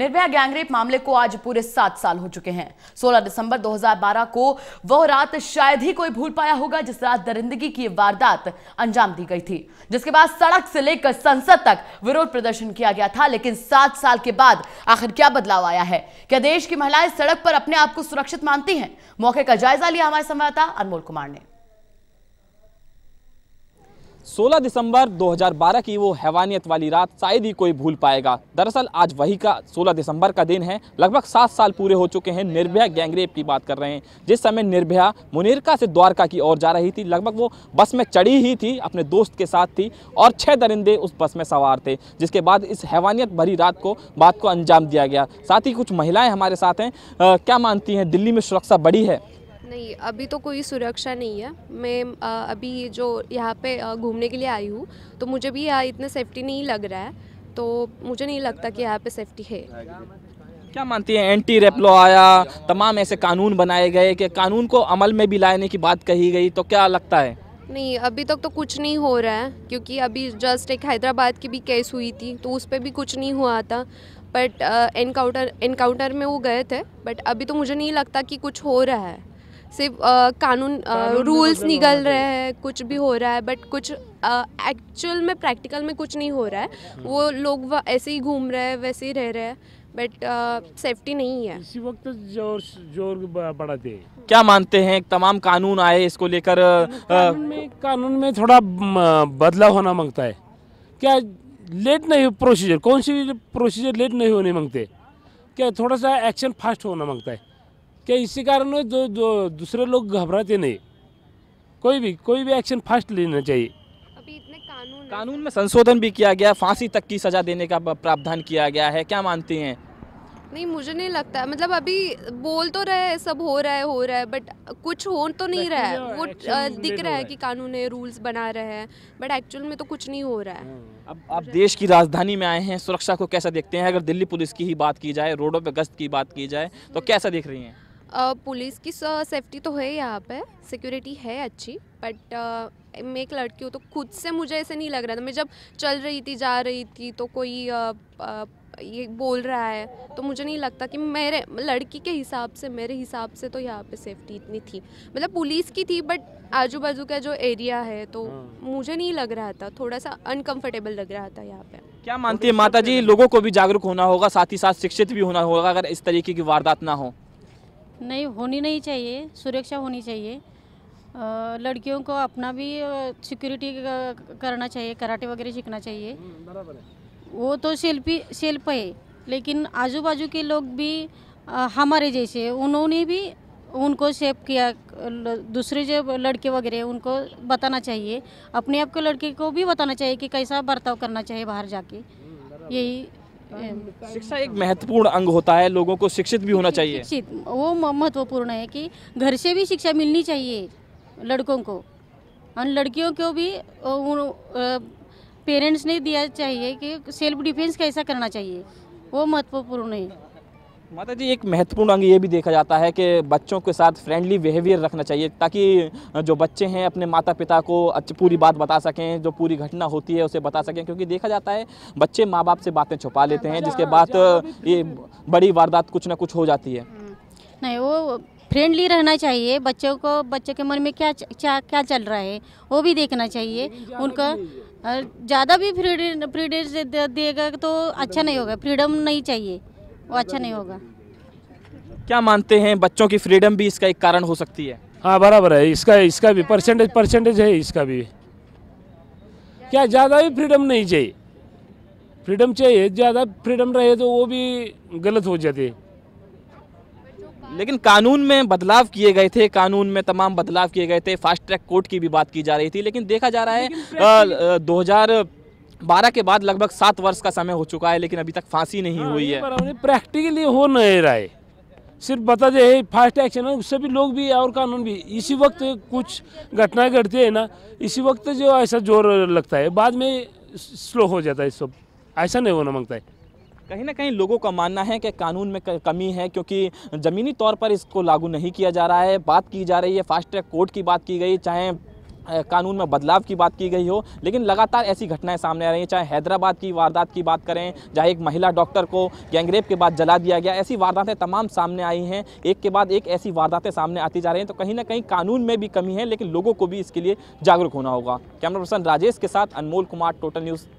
Nirbhaya gangrape मामले को आज पूरे सात साल हो चुके हैं 16 दिसंबर 2012 को वह रात शायद ही कोई भूल पाया होगा जिस रात दरिंदगी की वारदात अंजाम दी गई थी जिसके बाद सड़क से लेकर संसद तक विरोध प्रदर्शन किया गया था लेकिन सात साल के बाद आखिर क्या बदलाव आया है क्या देश की महिलाएं सड़क पर अपने आप को सुरक्षित मानती हैं मौके का जायजा लिया हमारे संवाददाता अनमोल कुमार ने 16 दिसंबर 2012 की वो हैवानियत वाली रात शायद ही कोई भूल पाएगा दरअसल आज वही का 16 दिसंबर का दिन है लगभग सात साल पूरे हो चुके हैं निर्भया गैंगरेप की बात कर रहे हैं जिस समय निर्भया मुनिरका से द्वारका की ओर जा रही थी लगभग वो बस में चढ़ी ही थी अपने दोस्त के साथ थी और छः दरिंदे उस बस में सवार थे जिसके बाद इस हैवानियत भरी रात को बात को अंजाम दिया गया साथ ही कुछ महिलाएँ हमारे साथ हैं क्या मानती हैं दिल्ली में सुरक्षा बड़ी है नहीं अभी तो कोई सुरक्षा नहीं है मैं अभी जो यहाँ पे घूमने के लिए आई हूँ तो मुझे भी यहाँ इतना सेफ्टी नहीं लग रहा है तो मुझे नहीं लगता कि यहाँ पे सेफ्टी है क्या मानती हैं एंटी रेप लॉ आया तमाम ऐसे कानून बनाए गए कि कानून को अमल में भी लाने की बात कही गई तो क्या लगता है नहीं अभी तक तो कुछ नहीं हो रहा है क्योंकि अभी जस्ट एक हैदराबाद की भी केस हुई थी तो उस पर भी कुछ नहीं हुआ था बट एनकाउंटर एनकाउंटर में वो गए थे बट अभी तो मुझे नहीं लगता कि कुछ हो रहा है सिर्फ कानून रूल्स तो निकल रहे हैं कुछ भी हो रहा है बट कुछ एक्चुअल में प्रैक्टिकल में कुछ नहीं हो रहा है हम्म। वो लोग ऐसे ही घूम रहे हैं वैसे ही रह रहे हैं बट सेफ्टी नहीं है इसी वक्त तो जोर जोर बढ़ाते दे क्या मानते हैं तमाम कानून आए इसको लेकर कानून में कानून में थोड़ा बदलाव होना मांगता है क्या लेट नहीं प्रोसीजर कौन सी प्रोसीजर लेट नहीं होने मांगते क्या थोड़ा सा एक्शन फास्ट होना मांगता है क्या इसी कारण जो, जो दूसरे लोग घबराते नहीं कोई भी कोई भी एक्शन फास्ट लेना चाहिए अभी इतने कानून कानून में संशोधन भी किया गया फांसी तक की सज़ा देने का प्रावधान किया गया है क्या मानते हैं नहीं मुझे नहीं लगता मतलब अभी बोल तो रहे है सब हो रहा है हो रहा है बट कुछ हो तो नहीं रहा है वो दिख रहा है कि कानून है रूल्स बना रहे हैं बट एक्चुअल में तो कुछ नहीं हो रहा है हम्म। अब आप देश की राजधानी में आए हैं सुरक्षा को कैसा देखते हैं अगर दिल्ली पुलिस की ही बात की जाए रोडों पे गश्त की बात की जाए तो हम्म। कैसा देख रही हैं पुलिस की सेफ्टी तो है यहाँ पे सिक्योरिटी है अच्छी बट मैं एक लड़की हूँ तो खुद से मुझे ऐसे नहीं लग रहा था मैं जब चल रही थी जा रही थी तो कोई आ, आ, ये बोल रहा है तो मुझे नहीं लगता कि मेरे लड़की के हिसाब से मेरे हिसाब से तो यहाँ पे सेफ्टी इतनी थी मतलब पुलिस की थी बट आजू बाजू का जो एरिया है तो हाँ। मुझे नहीं लग रहा था थोड़ा सा अनकंफर्टेबल लग रहा था यहाँ पे क्या मानती है माता जी लोगों को भी जागरूक होना होगा साथ ही साथ शिक्षित भी होना होगा अगर इस तरीके की वारदात ना हो नहीं होनी नहीं चाहिए सुरक्षा होनी चाहिए लड़कियों को अपना भी सिक्योरिटी करना चाहिए कराटे वगैरह सीखना चाहिए हम्म, वो तो शिल्पी शिल्प है लेकिन आजू बाजू के लोग भी हमारे जैसे उन्होंने भी उनको सेव किया दूसरे जो लड़के वगैरह उनको बताना चाहिए अपने आप के लड़के को भी बताना चाहिए कि कैसा बर्ताव करना चाहिए बाहर जाके हम्म, यही शिक्षा एक महत्वपूर्ण अंग होता है लोगों को शिक्षित भी होना चाहिए शिक्षित वो महत्वपूर्ण है कि घर से भी शिक्षा मिलनी चाहिए लड़कों को और लड़कियों को भी पेरेंट्स ने दिया चाहिए कि सेल्फ डिफेंस कैसा करना चाहिए वो महत्वपूर्ण है माता जी एक महत्वपूर्ण अंग ये भी देखा जाता है कि बच्चों के साथ फ्रेंडली बिहेवियर रखना चाहिए ताकि जो बच्चे हैं अपने माता पिता को अच्छी पूरी बात बता सकें जो पूरी घटना होती है उसे बता सकें क्योंकि देखा जाता है बच्चे माँ बाप से बातें छुपा लेते हैं जिसके बाद ये बड़ी वारदात कुछ ना कुछ हो जाती है हम्म। नहीं वो फ्रेंडली रहना चाहिए बच्चों को बच्चों के मन में क्या क्या क्या चल रहा है वो भी देखना चाहिए उनका ज़्यादा भी फ्रीडम फ्रीडम देगा तो अच्छा नहीं होगा फ्रीडम नहीं चाहिए वो अच्छा नहीं होगा क्या मानते हैं बच्चों की फ्रीडम भी इसका एक कारण हो सकती है हाँ बराबर है इसका इसका भी परसेंटेज परसेंटेज है इसका भी क्या ज़्यादा भी फ्रीडम नहीं चाहिए फ्रीडम चाहिए ज़्यादा फ्रीडम रहे तो वो भी गलत हो जाते लेकिन कानून में बदलाव किए गए थे कानून में तमाम बदलाव किए गए थे फास्ट ट्रैक कोर्ट की भी बात की जा रही थी लेकिन देखा जा रहा है दो हज़ार बारह के बाद लगभग सात वर्ष का समय हो चुका है लेकिन अभी तक फांसी नहीं हाँ, हुई है प्रैक्टिकली हो नहीं रहा है सिर्फ बता दे फास्ट एक्शन है उससे भी लोग भी और कानून भी इसी वक्त कुछ घटनाएं घटती है ना इसी वक्त जो ऐसा जोर लगता है बाद में स्लो हो जाता है सब ऐसा नहीं होना मांगता है कहीं ना कहीं लोगों का मानना है कि कानून में कमी है क्योंकि ज़मीनी तौर पर इसको लागू नहीं किया जा रहा है बात की जा रही है फास्ट ट्रैक कोर्ट की बात की गई चाहे कानून में बदलाव की बात की गई हो लेकिन लगातार ऐसी घटनाएं सामने आ रही हैं चाहे हैदराबाद की वारदात की बात करें चाहे एक महिला डॉक्टर को गैंगरेप के बाद जला दिया गया ऐसी वारदातें तमाम सामने आई हैं एक के बाद एक ऐसी वारदातें सामने आती जा रही हैं तो कहीं ना कहीं कानून में भी कमी है लेकिन लोगों को भी इसके लिए जागरूक होना होगा कैमरा पर्सन राजेश के साथ अनमोल कुमार टोटल न्यूज़